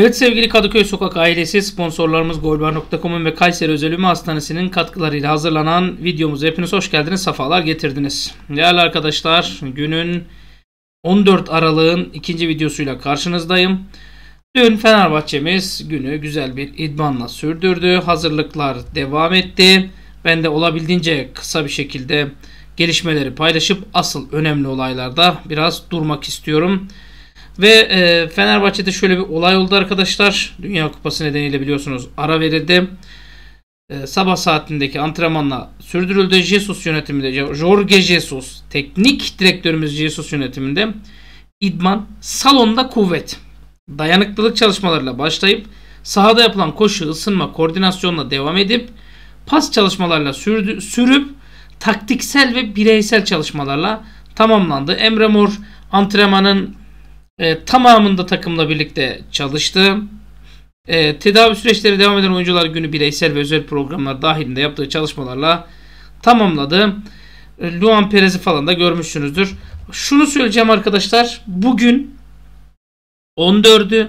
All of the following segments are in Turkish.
Evet sevgili Kadıköy Sokak ailesi sponsorlarımız golbar.com'un ve Kayseri Özelüme Hastanesi'nin katkılarıyla hazırlanan videomuza hepiniz hoş geldiniz, safalar getirdiniz. Değerli arkadaşlar günün 14 Aralık'ın ikinci videosuyla karşınızdayım. Dün Fenerbahçe'miz günü güzel bir idmanla sürdürdü. Hazırlıklar devam etti. Ben de olabildiğince kısa bir şekilde gelişmeleri paylaşıp asıl önemli olaylarda biraz durmak istiyorum. Ve e, Fenerbahçe'de şöyle bir olay oldu arkadaşlar. Dünya Kupası nedeniyle biliyorsunuz ara verildi. E, sabah saatindeki antrenmanla sürdürüldü. Jesus yönetiminde, Jorge Jesus, teknik direktörümüz Jesus yönetiminde İdman salonda kuvvet. Dayanıklılık çalışmalarıyla başlayıp sahada yapılan koşu, ısınma, koordinasyonla devam edip pas çalışmalarla sürdü, sürüp taktiksel ve bireysel çalışmalarla tamamlandı. Emre Mor antrenmanın e, tamamında takımla birlikte çalıştı. E, tedavi süreçleri devam eden oyuncular günü bireysel ve özel programlar dahilinde yaptığı çalışmalarla tamamladı. E, Luan Perez'i falan da görmüşsünüzdür. Şunu söyleyeceğim arkadaşlar. Bugün 14'ü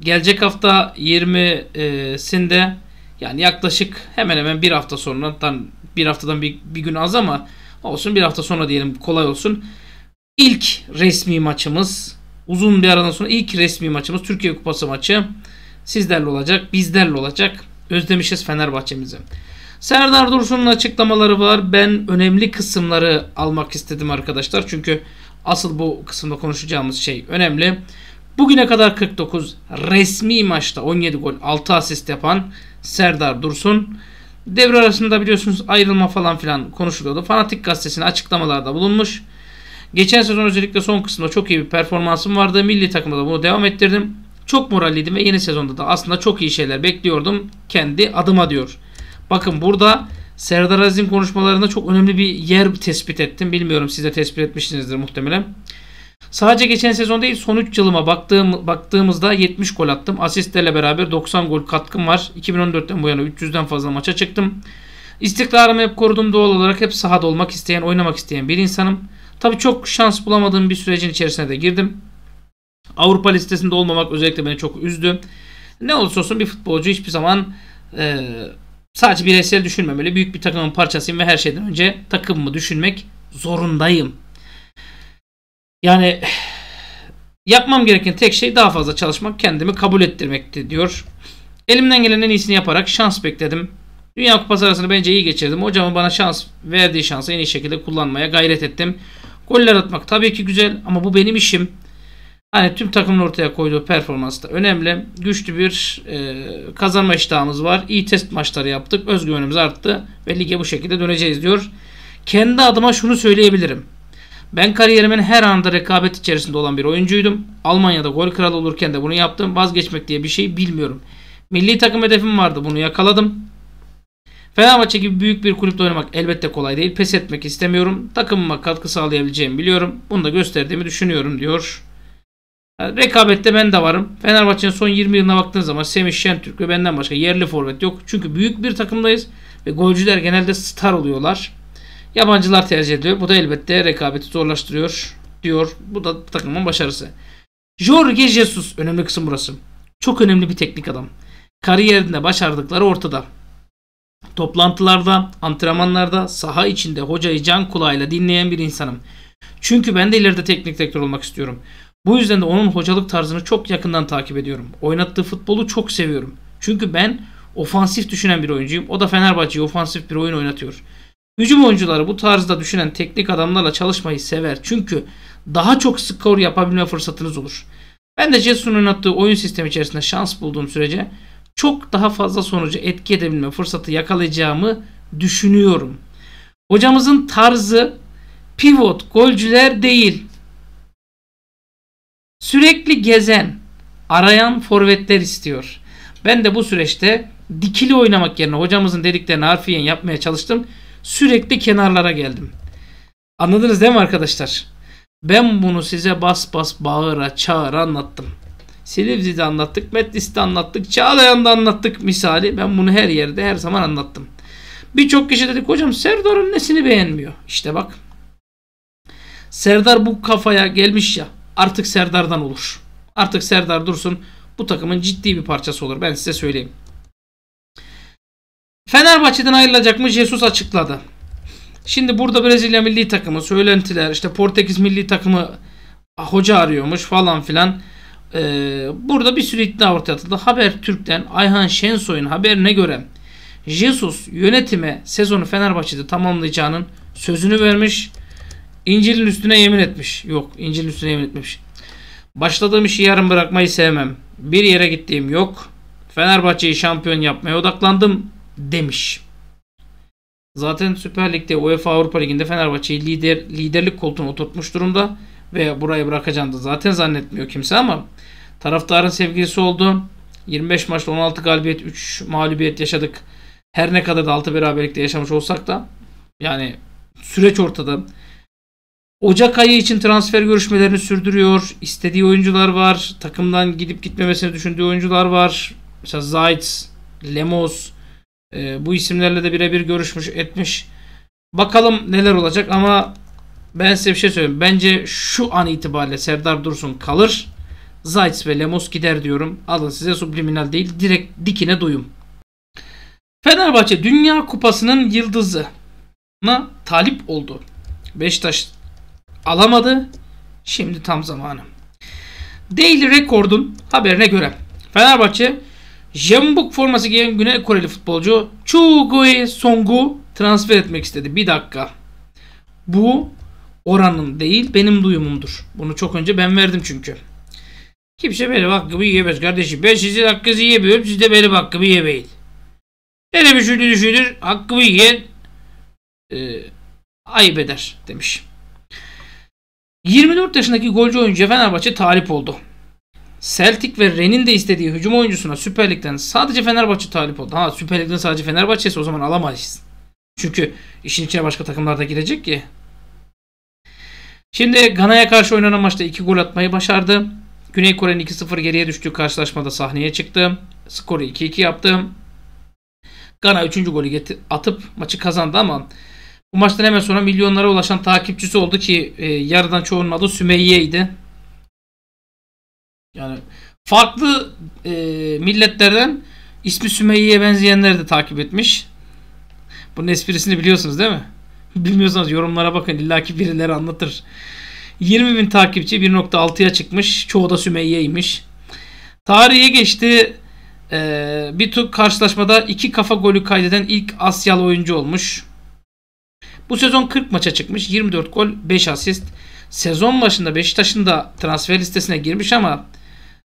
gelecek hafta 20'sinde yani yaklaşık hemen hemen bir hafta sonra bir haftadan bir, bir gün az ama olsun bir hafta sonra diyelim kolay olsun. İlk resmi maçımız Uzun bir aradan sonra ilk resmi maçımız Türkiye Kupası maçı. Sizlerle olacak, bizlerle olacak. Özlemişiz Fenerbahçe'mizi. Serdar Dursun'un açıklamaları var. Ben önemli kısımları almak istedim arkadaşlar. Çünkü asıl bu kısımda konuşacağımız şey önemli. Bugüne kadar 49 resmi maçta 17 gol 6 asist yapan Serdar Dursun. Devre arasında biliyorsunuz ayrılma falan filan konuşuluyordu. Fanatik gazetesi'nin açıklamalarda bulunmuş. Geçen sezon özellikle son kısımda çok iyi bir performansım vardı. Milli takımda da bunu devam ettirdim. Çok moralliydim ve yeni sezonda da aslında çok iyi şeyler bekliyordum kendi adıma diyor. Bakın burada Serdar Aziz'in konuşmalarında çok önemli bir yer tespit ettim. Bilmiyorum siz de tespit etmişsinizdir muhtemelen. Sadece geçen sezon değil son 3 yılıma baktığım, baktığımızda 70 gol attım. Asistlerle beraber 90 gol katkım var. 2014'ten bu yana 300'den fazla maça çıktım. İstikrarımı hep korudum doğal olarak hep sahada olmak isteyen, oynamak isteyen bir insanım. Tabii çok şans bulamadığım bir sürecin içerisine de girdim. Avrupa listesinde olmamak özellikle beni çok üzdü. Ne olursa olsun bir futbolcu hiçbir zaman e, sadece bireysel düşünmemeli. Büyük bir takımın parçasıyım ve her şeyden önce takımımı düşünmek zorundayım. Yani yapmam gereken tek şey daha fazla çalışmak, kendimi kabul ettirmekti diyor. Elimden gelen en iyisini yaparak şans bekledim. Dünya Kupası arasını bence iyi geçirdim. Hocamın bana şans verdiği şansı en iyi şekilde kullanmaya gayret ettim. Goller atmak tabii ki güzel ama bu benim işim. Hani tüm takımın ortaya koyduğu performans da önemli. Güçlü bir e, kazanma iştahımız var. İyi test maçları yaptık. Özgüvenimiz arttı ve lige bu şekilde döneceğiz diyor. Kendi adıma şunu söyleyebilirim. Ben kariyerimin her anda rekabet içerisinde olan bir oyuncuydum. Almanya'da gol kralı olurken de bunu yaptım. Vazgeçmek diye bir şey bilmiyorum. Milli takım hedefim vardı bunu yakaladım. Fenerbahçe gibi büyük bir kulüpte oynamak elbette kolay değil. Pes etmek istemiyorum. Takımıma katkı sağlayabileceğimi biliyorum. Bunu da gösterdiğimi düşünüyorum diyor. Yani rekabette ben de varım. Fenerbahçe'nin son 20 yılına baktığınız zaman Semih Şentürk ve benden başka yerli forvet yok. Çünkü büyük bir takımdayız ve golcüler genelde star oluyorlar. Yabancılar tercih ediyor. Bu da elbette rekabeti zorlaştırıyor diyor. Bu da takımın başarısı. Jorge Jesus önemli kısım burası. Çok önemli bir teknik adam. Kariyerinde başardıkları ortada. Toplantılarda, antrenmanlarda, saha içinde hocayı can kulağıyla dinleyen bir insanım. Çünkü ben de ileride teknik direktör olmak istiyorum. Bu yüzden de onun hocalık tarzını çok yakından takip ediyorum. Oynattığı futbolu çok seviyorum. Çünkü ben ofansif düşünen bir oyuncuyum. O da Fenerbahçe'yi ofansif bir oyun oynatıyor. Hücum oyuncuları bu tarzda düşünen teknik adamlarla çalışmayı sever. Çünkü daha çok skor yapabilme fırsatınız olur. Ben de Jesse'nin oynattığı oyun sistemi içerisinde şans bulduğum sürece çok daha fazla sonucu etki edebilme fırsatı yakalayacağımı düşünüyorum. Hocamızın tarzı pivot golcüler değil. Sürekli gezen, arayan forvetler istiyor. Ben de bu süreçte dikili oynamak yerine hocamızın dediklerini harfiyen yapmaya çalıştım. Sürekli kenarlara geldim. Anladınız değil mi arkadaşlar? Ben bunu size bas bas bağıra çağıra anlattım. Silivri'de anlattık, Metlis'te anlattık, Çağlayan'da anlattık misali. Ben bunu her yerde her zaman anlattım. Birçok kişi dedi hocam Serdar'ın nesini beğenmiyor? İşte bak. Serdar bu kafaya gelmiş ya artık Serdar'dan olur. Artık Serdar Dursun bu takımın ciddi bir parçası olur. Ben size söyleyeyim. Fenerbahçe'den ayrılacak mı? Jesus açıkladı. Şimdi burada Brezilya milli takımı söylentiler işte Portekiz milli takımı ah, hoca arıyormuş falan filan e, burada bir sürü iddia ortaya atıldı. Haber Türk'ten Ayhan Şensoy'un haberine göre Jesus yönetime sezonu Fenerbahçe'de tamamlayacağının sözünü vermiş. İncil'in üstüne yemin etmiş. Yok İncil'in üstüne yemin etmemiş. Başladığım işi yarım bırakmayı sevmem. Bir yere gittiğim yok. Fenerbahçe'yi şampiyon yapmaya odaklandım demiş. Zaten Süper Lig'de UEFA Avrupa Ligi'nde Fenerbahçe'yi lider, liderlik koltuğuna oturtmuş durumda ve burayı bırakacağını da zaten zannetmiyor kimse ama taraftarın sevgilisi oldu. 25 maçta 16 galibiyet 3 mağlubiyet yaşadık. Her ne kadar da 6 beraberlikte yaşamış olsak da yani süreç ortada. Ocak ayı için transfer görüşmelerini sürdürüyor. İstediği oyuncular var. Takımdan gidip gitmemesini düşündüğü oyuncular var. Mesela Zaitz, Lemos e, bu isimlerle de birebir görüşmüş etmiş. Bakalım neler olacak ama ben size bir şey söyleyeyim. Bence şu an itibariyle Serdar Dursun kalır. Zayt's ve Lemos gider diyorum. Alın size subliminal değil. Direkt dikine duyum. Fenerbahçe Dünya Kupası'nın yıldızına talip oldu. Beşiktaş alamadı. Şimdi tam zamanı. Daily Record'un haberine göre Fenerbahçe Jambuk forması giyen Güney Koreli futbolcu Chu Goe Song'u transfer etmek istedi. Bir dakika. Bu oranın değil benim duyumumdur. Bunu çok önce ben verdim çünkü. Kimse benim hakkımı yiyemez kardeşim. Ben sizin hakkınızı yemiyorum. Siz de benim hakkımı yemeyin. Hele düşünür düşünür hakkımı yiyen e, ayıp eder demiş. 24 yaşındaki golcü oyuncu Fenerbahçe talip oldu. Celtic ve Ren'in de istediği hücum oyuncusuna Süper Lig'den sadece Fenerbahçe talip oldu. Ha Süper Lig'den sadece Fenerbahçe'si o zaman alamayız. Çünkü işin içine başka takımlar da girecek ki. Şimdi Gana'ya karşı oynanan maçta 2 gol atmayı başardı. Güney Kore'nin 2-0 geriye düştüğü karşılaşmada sahneye çıktı. Skoru 2-2 yaptı. Gana 3. golü atıp maçı kazandı ama bu maçtan hemen sonra milyonlara ulaşan takipçisi oldu ki e, yarıdan çoğunun adı Sümeyye'ydi. Yani farklı e, milletlerden ismi Sümeyye'ye benzeyenleri de takip etmiş. Bunun esprisini biliyorsunuz değil mi? Bilmiyorsanız yorumlara bakın. İlla ki birileri anlatır. 20 bin takipçi 1.6'ya çıkmış. Çoğu da Sümeyye'ymiş. Tarihe geçti. Ee, bir tur karşılaşmada iki kafa golü kaydeden ilk Asyalı oyuncu olmuş. Bu sezon 40 maça çıkmış. 24 gol 5 asist. Sezon başında Beşiktaş'ın da transfer listesine girmiş ama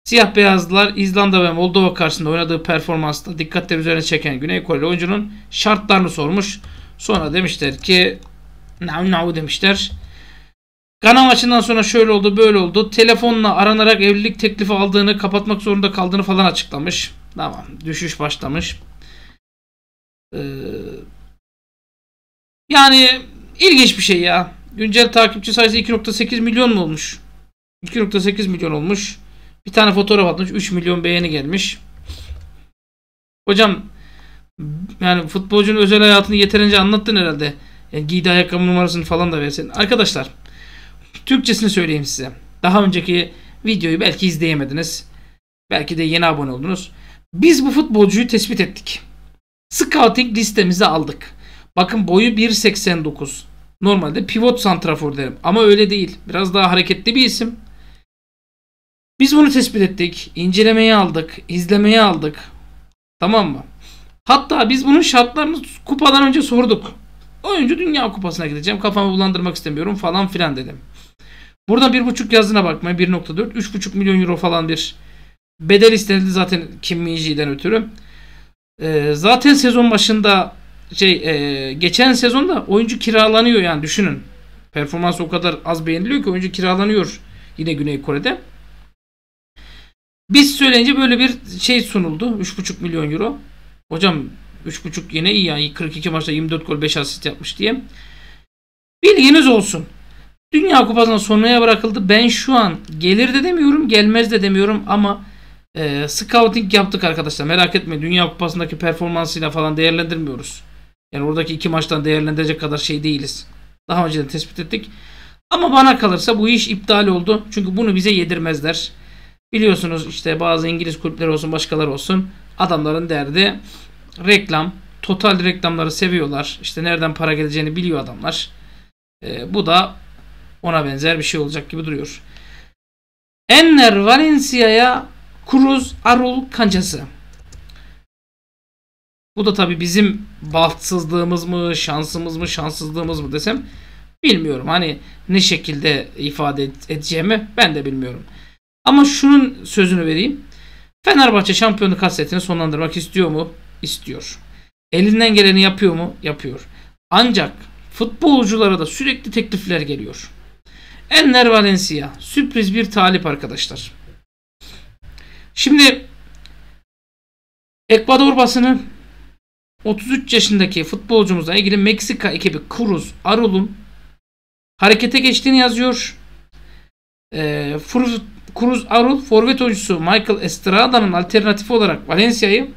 Siyah beyazlılar İzlanda ve Moldova karşısında oynadığı performansla dikkatleri üzerine çeken Güney Koreli oyuncunun şartlarını sormuş. Sonra demişler ki nav nav demişler. Kana maçından sonra şöyle oldu böyle oldu. Telefonla aranarak evlilik teklifi aldığını kapatmak zorunda kaldığını falan açıklamış. Tamam düşüş başlamış. Ee, yani ilginç bir şey ya. Güncel takipçi sayısı 2.8 milyon mu olmuş? 2.8 milyon olmuş. Bir tane fotoğraf atmış. 3 milyon beğeni gelmiş. Hocam yani futbolcunun özel hayatını yeterince anlattın herhalde. Yani e, giydi ayakkabı numarasını falan da versin. Arkadaşlar Türkçesini söyleyeyim size. Daha önceki videoyu belki izleyemediniz. Belki de yeni abone oldunuz. Biz bu futbolcuyu tespit ettik. Scouting listemize aldık. Bakın boyu 1.89. Normalde pivot santrafor derim. Ama öyle değil. Biraz daha hareketli bir isim. Biz bunu tespit ettik. İncelemeyi aldık. izlemeyi aldık. Tamam mı? Hatta biz bunun şartlarını kupadan önce sorduk. Oyuncu Dünya Kupası'na gideceğim. Kafamı bulandırmak istemiyorum falan filan dedim. Burada 1.5 yazına bakma 1.4. 3.5 milyon euro falan bir bedel istenildi zaten Kim Minji'den ötürü. Ee, zaten sezon başında şey e, geçen sezonda oyuncu kiralanıyor yani düşünün. Performans o kadar az beğeniliyor ki oyuncu kiralanıyor yine Güney Kore'de. Biz söyleyince böyle bir şey sunuldu. 3.5 milyon euro. Hocam 3.5 yine iyi yani 42 maçta 24 gol 5 asist yapmış diye. Bilginiz olsun. Dünya Kupası'ndan sonraya bırakıldı. Ben şu an gelir de demiyorum gelmez de demiyorum ama e, scouting yaptık arkadaşlar. Merak etmeyin Dünya Kupası'ndaki performansıyla falan değerlendirmiyoruz. Yani oradaki iki maçtan değerlendirecek kadar şey değiliz. Daha önce de tespit ettik. Ama bana kalırsa bu iş iptal oldu. Çünkü bunu bize yedirmezler. Biliyorsunuz işte bazı İngiliz kulüpleri olsun başkaları olsun Adamların derdi reklam. Total reklamları seviyorlar. İşte nereden para geleceğini biliyor adamlar. E, bu da ona benzer bir şey olacak gibi duruyor. Enner Valencia'ya Cruz Arul kancası. Bu da tabi bizim bahtsızlığımız mı, şansımız mı, şansızlığımız mı desem bilmiyorum. Hani ne şekilde ifade edeceğimi ben de bilmiyorum. Ama şunun sözünü vereyim. Fenerbahçe şampiyonu hasretini sonlandırmak istiyor mu? İstiyor. Elinden geleni yapıyor mu? Yapıyor. Ancak futbolculara da sürekli teklifler geliyor. Enner Valencia sürpriz bir talip arkadaşlar. Şimdi Ekvador basını 33 yaşındaki futbolcumuzla ilgili Meksika ekibi Cruz Arul'un harekete geçtiğini yazıyor. E, Cruz Arul forvet oyuncusu Michael Estrada'nın alternatifi olarak Valencia'yı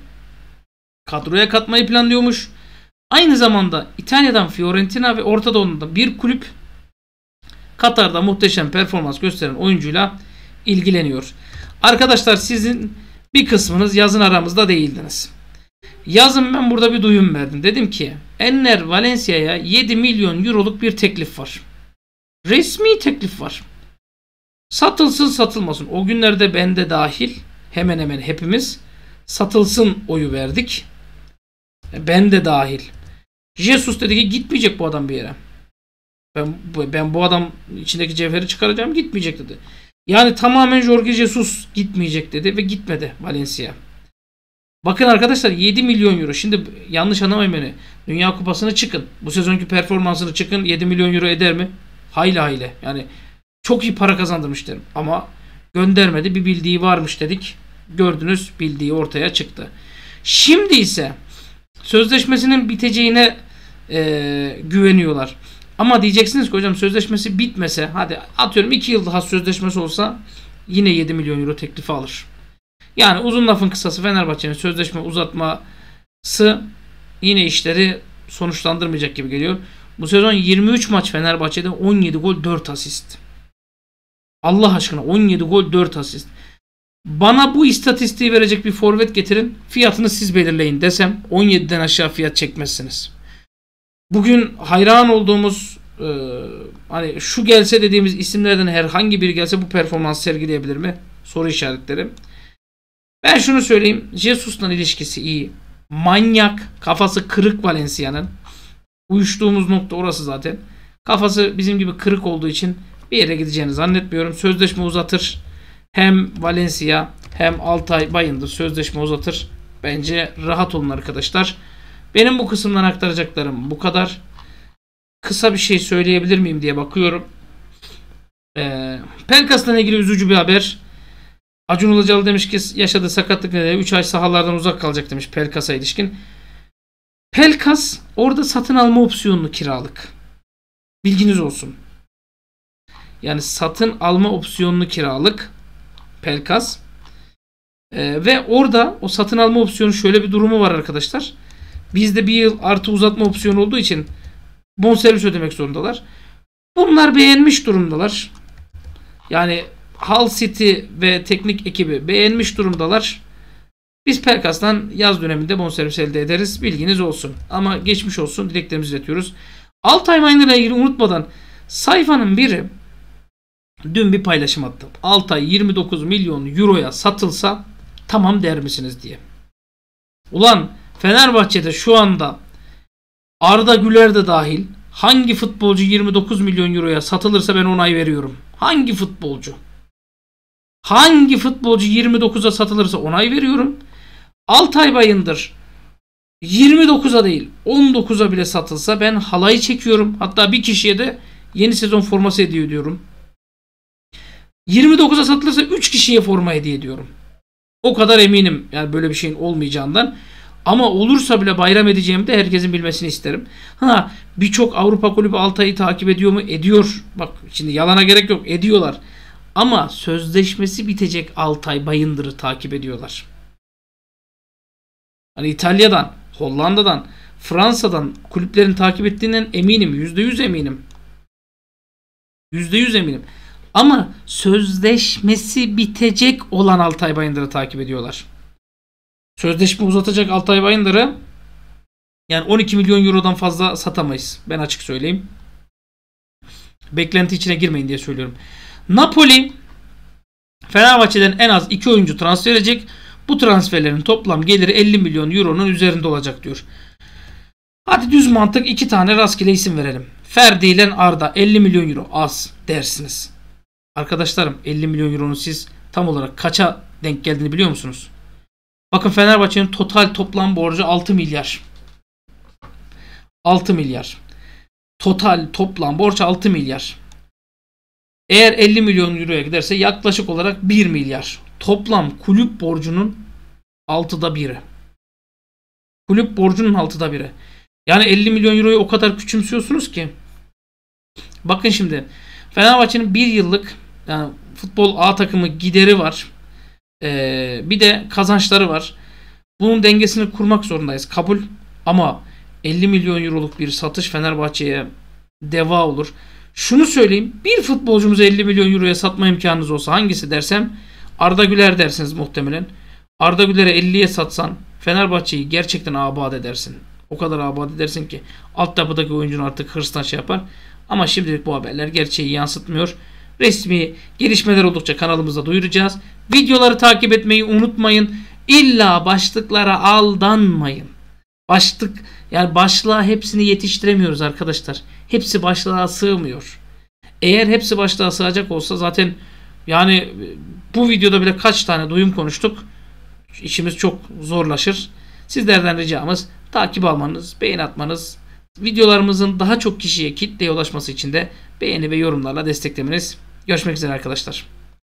kadroya katmayı planlıyormuş. Aynı zamanda İtalya'dan Fiorentina ve Orta bir kulüp Katar'da muhteşem performans gösteren oyuncuyla ilgileniyor. Arkadaşlar sizin bir kısmınız yazın aramızda değildiniz. Yazın ben burada bir duyum verdim. Dedim ki Enner Valencia'ya 7 milyon euroluk bir teklif var. Resmi teklif var. Satılsın satılmasın. O günlerde bende dahil hemen hemen hepimiz satılsın oyu verdik. Ben de dahil. Jesus dedi ki gitmeyecek bu adam bir yere. Ben, ben bu adam içindeki cevheri çıkaracağım gitmeyecek dedi. Yani tamamen Jorge Jesus gitmeyecek dedi ve gitmedi Valencia. Bakın arkadaşlar 7 milyon euro. Şimdi yanlış anlamayın beni. Dünya kupasını çıkın. Bu sezonki performansını çıkın. 7 milyon euro eder mi? Hayli hayli. Yani çok iyi para kazandırmış derim. Ama göndermedi. Bir bildiği varmış dedik. Gördünüz bildiği ortaya çıktı. Şimdi ise sözleşmesinin biteceğine e, güveniyorlar. Ama diyeceksiniz ki hocam sözleşmesi bitmese hadi atıyorum 2 yıl daha sözleşmesi olsa yine 7 milyon euro teklifi alır. Yani uzun lafın kısası Fenerbahçe'nin sözleşme uzatması yine işleri sonuçlandırmayacak gibi geliyor. Bu sezon 23 maç Fenerbahçe'de 17 gol 4 asist. Allah aşkına 17 gol 4 asist. Bana bu istatistiği verecek bir forvet getirin. Fiyatını siz belirleyin desem 17'den aşağı fiyat çekmezsiniz. Bugün hayran olduğumuz e, hani şu gelse dediğimiz isimlerden herhangi biri gelse bu performans sergileyebilir mi? Soru işaretleri. Ben şunu söyleyeyim. Jesus'la ilişkisi iyi. Manyak, kafası kırık Valencia'nın. Uyuştuğumuz nokta orası zaten. Kafası bizim gibi kırık olduğu için bir yere gideceğini zannetmiyorum. Sözleşme uzatır. Hem Valencia hem Altay Bayındır sözleşme uzatır. Bence rahat olun arkadaşlar. Benim bu kısımdan aktaracaklarım bu kadar. Kısa bir şey söyleyebilir miyim diye bakıyorum. Ee, Pelkas'tan ilgili üzücü bir haber. Acun Ilıcalı demiş ki yaşadığı sakatlık nedeniyle 3 ay sahalardan uzak kalacak demiş Pelkas'a ilişkin. Pelkas orada satın alma opsiyonlu kiralık. Bilginiz olsun. Yani satın alma opsiyonlu kiralık Pelkas. Ee, ve orada o satın alma opsiyonu şöyle bir durumu var arkadaşlar. Bizde bir yıl artı uzatma opsiyonu olduğu için bonservis ödemek zorundalar. Bunlar beğenmiş durumdalar. Yani Hull City ve teknik ekibi beğenmiş durumdalar. Biz Perkas'tan yaz döneminde bonservis elde ederiz. Bilginiz olsun. Ama geçmiş olsun. Dileklerimizi iletiyoruz. Altay Mine ile ilgili unutmadan sayfanın biri dün bir paylaşım attım. Altay 29 milyon euroya satılsa tamam der misiniz diye. Ulan Fenerbahçe'de şu anda Arda Güler de dahil hangi futbolcu 29 milyon euroya satılırsa ben onay veriyorum. Hangi futbolcu? Hangi futbolcu 29'a satılırsa onay veriyorum. Altay Bayındır 29'a değil 19'a bile satılsa ben halayı çekiyorum. Hatta bir kişiye de yeni sezon forması hediye ediyorum. 29'a satılırsa 3 kişiye forma hediye ediyorum. O kadar eminim yani böyle bir şeyin olmayacağından. Ama olursa bile bayram edeceğimi de herkesin bilmesini isterim. Ha birçok Avrupa kulübü Altay'ı takip ediyor mu? Ediyor. Bak şimdi yalana gerek yok. Ediyorlar. Ama sözleşmesi bitecek Altay Bayındır'ı takip ediyorlar. Hani İtalya'dan, Hollanda'dan, Fransa'dan kulüplerin takip ettiğinden eminim. %100 eminim. %100 eminim. Ama sözleşmesi bitecek olan Altay Bayındır'ı takip ediyorlar. Sözleşme uzatacak Altay Bayındır'ı yani 12 milyon eurodan fazla satamayız. Ben açık söyleyeyim. Beklenti içine girmeyin diye söylüyorum. Napoli Fenerbahçe'den en az 2 oyuncu transfer edecek. Bu transferlerin toplam geliri 50 milyon euronun üzerinde olacak diyor. Hadi düz mantık 2 tane rastgele isim verelim. Ferdi ile Arda 50 milyon euro az dersiniz. Arkadaşlarım 50 milyon euronun siz tam olarak kaça denk geldiğini biliyor musunuz? Bakın Fenerbahçe'nin total toplam borcu 6 milyar. 6 milyar. Total toplam borç 6 milyar. Eğer 50 milyon euroya giderse yaklaşık olarak 1 milyar. Toplam kulüp borcunun 6'da 1'i. Kulüp borcunun 6'da 1'i. Yani 50 milyon euroyu o kadar küçümsüyorsunuz ki. Bakın şimdi Fenerbahçe'nin 1 yıllık yani futbol A takımı gideri var. Ee, bir de kazançları var. Bunun dengesini kurmak zorundayız. Kabul ama 50 milyon euroluk bir satış Fenerbahçe'ye deva olur. Şunu söyleyeyim. Bir futbolcumuzu 50 milyon euroya satma imkanınız olsa hangisi dersem Arda Güler dersiniz muhtemelen. Arda Güler'e 50'ye satsan Fenerbahçe'yi gerçekten abat edersin. O kadar abat edersin ki alt altyapıdaki oyuncun artık hırstan şey yapar. Ama şimdilik bu haberler gerçeği yansıtmıyor. Resmi gelişmeler oldukça kanalımızda duyuracağız. Videoları takip etmeyi unutmayın. İlla başlıklara aldanmayın. Başlık yani başlığa hepsini yetiştiremiyoruz arkadaşlar. Hepsi başlığa sığmıyor. Eğer hepsi başlığa sığacak olsa zaten yani bu videoda bile kaç tane duyum konuştuk. İşimiz çok zorlaşır. Sizlerden ricamız takip almanız, beğeni atmanız, videolarımızın daha çok kişiye kitleye ulaşması için de beğeni ve yorumlarla desteklemeniz Görüşmek üzere arkadaşlar.